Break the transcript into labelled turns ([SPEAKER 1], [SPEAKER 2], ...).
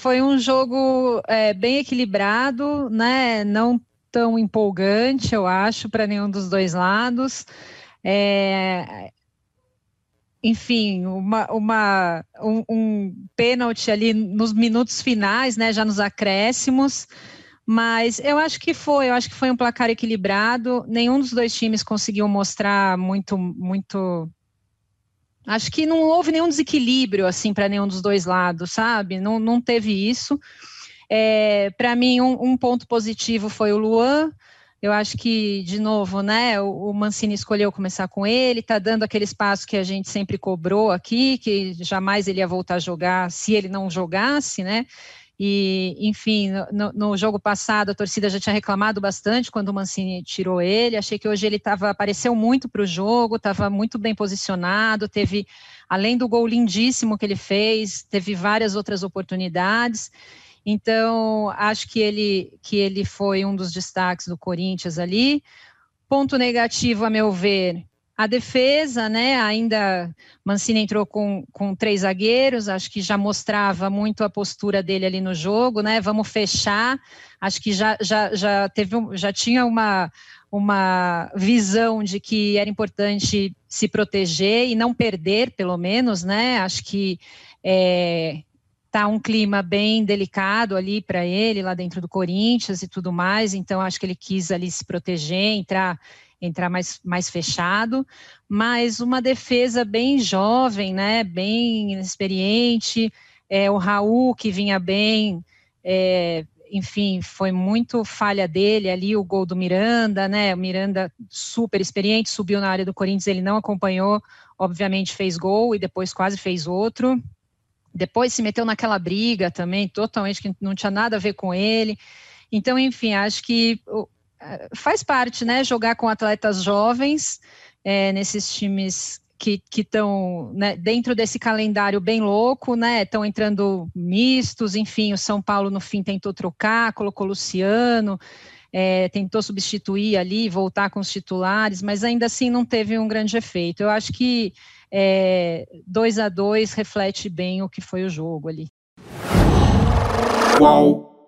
[SPEAKER 1] Foi um jogo é, bem equilibrado, né? Não tão empolgante, eu acho, para nenhum dos dois lados. É... Enfim, uma, uma um, um pênalti ali nos minutos finais, né? Já nos acréscimos. Mas eu acho que foi, eu acho que foi um placar equilibrado. Nenhum dos dois times conseguiu mostrar muito, muito Acho que não houve nenhum desequilíbrio assim para nenhum dos dois lados, sabe? Não, não teve isso. É, para mim, um, um, ponto positivo foi o Luan. Eu acho que, de novo, né, o, o Mancini escolheu começar com ele, está dando aquele espaço que a gente sempre cobrou aqui, que jamais ele ia voltar a jogar se ele não jogasse, né? E, enfim, no, no, jogo passado a torcida já tinha reclamado bastante quando o Mancini tirou ele. Achei que hoje ele tava, apareceu muito para o jogo, estava muito bem posicionado. Teve, além do gol lindíssimo que ele fez, teve várias outras oportunidades. Então, acho que ele, que ele foi um dos destaques do Corinthians ali. Ponto negativo, a meu ver, a defesa, né, ainda Mancini entrou com, com três zagueiros, acho que já mostrava muito a postura dele ali no jogo, né? Vamos fechar. Acho que já, já, já teve já tinha uma, uma visão de que era importante se proteger e não perder, pelo menos, né? Acho que é, tá um clima bem delicado ali para ele lá dentro do Corinthians e tudo mais, então acho que ele quis ali se proteger, entrar entrar mais, mais fechado, mas uma defesa bem jovem, né, bem inexperiente, é, o Raul que vinha bem, é, enfim, foi muito falha dele ali o gol do Miranda, né? O Miranda super experiente, subiu na área do Corinthians, ele não acompanhou, obviamente fez gol e depois quase fez outro depois se meteu naquela briga também, totalmente, que não tinha nada a ver com ele. Então, enfim, acho que eh, faz parte, né, jogar com atletas jovens é, nesses times que estão né, dentro desse calendário bem louco, né? Estão entrando mistos, enfim, o São Paulo no fim tentou trocar, colocou Luciano, é, tentou substituir ali, voltar com os titulares, mas ainda assim não teve um grande efeito. Eu acho que é, 2 a 2 reflete bem o que foi o jogo ali. Qual